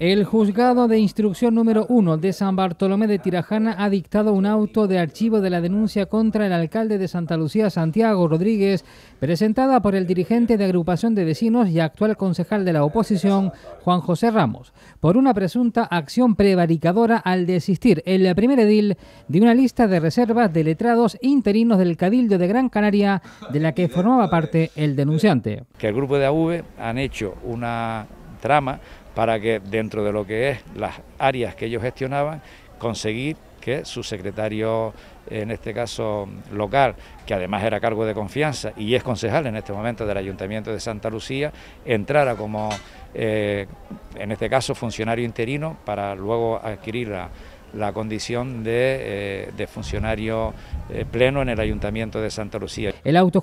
El juzgado de instrucción número 1 de San Bartolomé de Tirajana ha dictado un auto de archivo de la denuncia contra el alcalde de Santa Lucía, Santiago Rodríguez, presentada por el dirigente de agrupación de vecinos y actual concejal de la oposición, Juan José Ramos, por una presunta acción prevaricadora al desistir el primer edil de una lista de reservas de letrados interinos del Cabildo de Gran Canaria, de la que formaba parte el denunciante. Que el grupo de AV han hecho una trama para que dentro de lo que es las áreas que ellos gestionaban, conseguir que su secretario, en este caso local, que además era cargo de confianza y es concejal en este momento del Ayuntamiento de Santa Lucía, entrara como, eh, en este caso, funcionario interino para luego adquirir la, condición de, eh, funcionario eh, pleno en el Ayuntamiento de Santa Lucía. El auto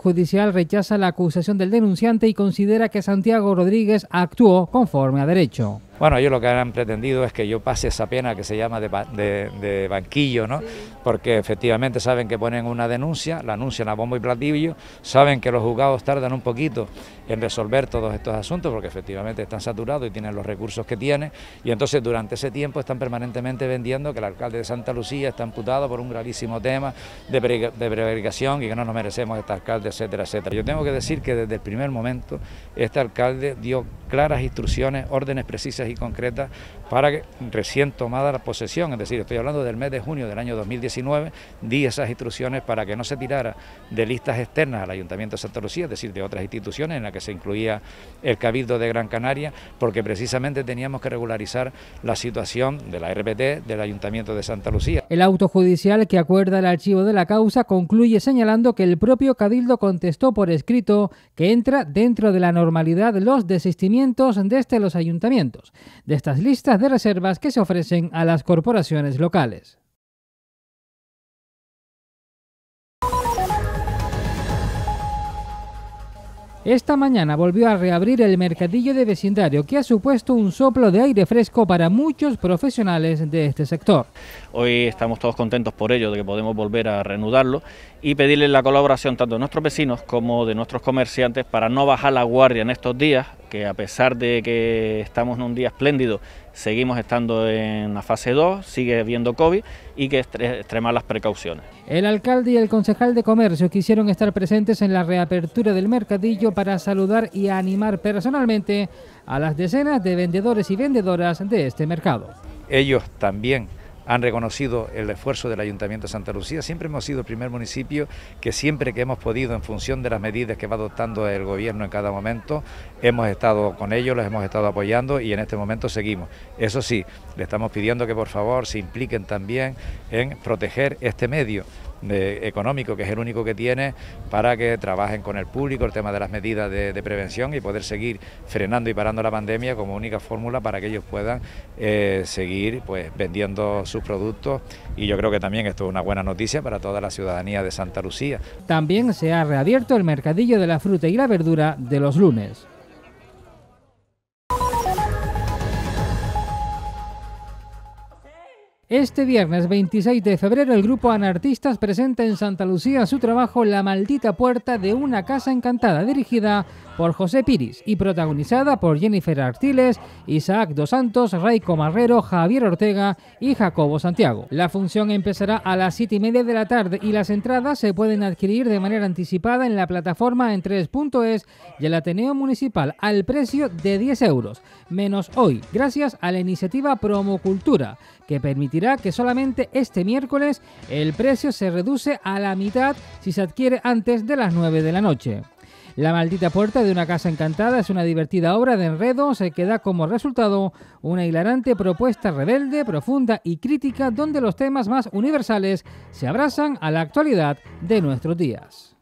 rechaza la acusación del denunciante y considera que Santiago Rodríguez actuó conforme a derecho. Bueno, ellos lo que han pretendido es que yo pase esa pena que se llama de, banquillo, ¿no? Porque efectivamente saben que ponen una denuncia, la anuncian a bombo y platillo, saben que los juzgados tardan un poquito en resolver todos estos asuntos porque efectivamente están saturados y tienen los recursos que tienen y entonces durante ese tiempo están permanentemente vendiendo que el alcalde de Santa Lucía está amputado... por un gravísimo tema de, de prevaricación y que no nos merecemos alcalde, etcétera, etcétera. Yo tengo que decir que desde el primer momento este alcalde dio claras instrucciones, órdenes precisas y concretas para que recién tomada la posesión, es decir, estoy hablando del mes de junio del año 2019, di esas instrucciones para que no se tirara de listas externas al Ayuntamiento de Santa Lucía, es decir, de otras instituciones en las que se incluía el Cabildo de Gran Canaria, porque precisamente teníamos que regularizar la situación de la RPT del Ayuntamiento de Santa Lucía. El auto judicial que acuerda el archivo de la causa concluye señalando que el propio Cadildo contestó por escrito que entra dentro de la normalidad los desistimientos desde los ayuntamientos de estas listas de reservas que se ofrecen a las corporaciones locales. Esta mañana volvió a reabrir el mercadillo de vecindario, que ha supuesto un soplo de aire fresco para muchos profesionales de este sector. Hoy estamos todos contentos por ello, de que podemos volver a reanudarlo y pedirles la colaboración tanto de nuestros vecinos como de nuestros comerciantes para no bajar la guardia en estos días que a pesar de que estamos en un día espléndido, seguimos estando en la fase 2, sigue habiendo COVID y que extremar las precauciones. El alcalde y el concejal de comercio quisieron estar presentes en la reapertura del mercadillo para saludar y animar personalmente a las decenas de vendedores y vendedoras de este mercado. Ellos también han reconocido el esfuerzo del Ayuntamiento de Santa Lucía. Siempre hemos sido el primer municipio que siempre que hemos podido, en función de las medidas que va adoptando el gobierno en cada momento, hemos estado con ellos, los hemos estado apoyando y en este momento seguimos. Eso sí, le estamos pidiendo que por favor se impliquen también en proteger este medio económico, que es el único que tiene, para que trabajen con el público el tema de las medidas de, prevención y poder seguir frenando y parando la pandemia como única fórmula para que ellos puedan eh, seguir pues, vendiendo sus productos. Y yo creo que también esto es una buena noticia para toda la ciudadanía de Santa Lucía. También se ha reabierto el mercadillo de la fruta y la verdura de los lunes. Este viernes 26 de febrero el grupo Anartistas presenta en Santa Lucía su trabajo La maldita puerta de una casa encantada, dirigida por José Piris y protagonizada por Jennifer Artiles, Isaac Dos Santos, Raico Marrero, Javier Ortega y Jacobo Santiago. La función empezará a las 7 y media de la tarde y las entradas se pueden adquirir de manera anticipada en la plataforma en 3.es y el Ateneo Municipal al precio de 10 euros, menos hoy, gracias a la iniciativa Promocultura, que permite dirá que solamente este miércoles el precio se reduce a la mitad si se adquiere antes de las 9 de la noche. La maldita puerta de una casa encantada es una divertida obra de enredo que da como resultado una hilarante propuesta rebelde, profunda y crítica donde los temas más universales se abrazan a la actualidad de nuestros días.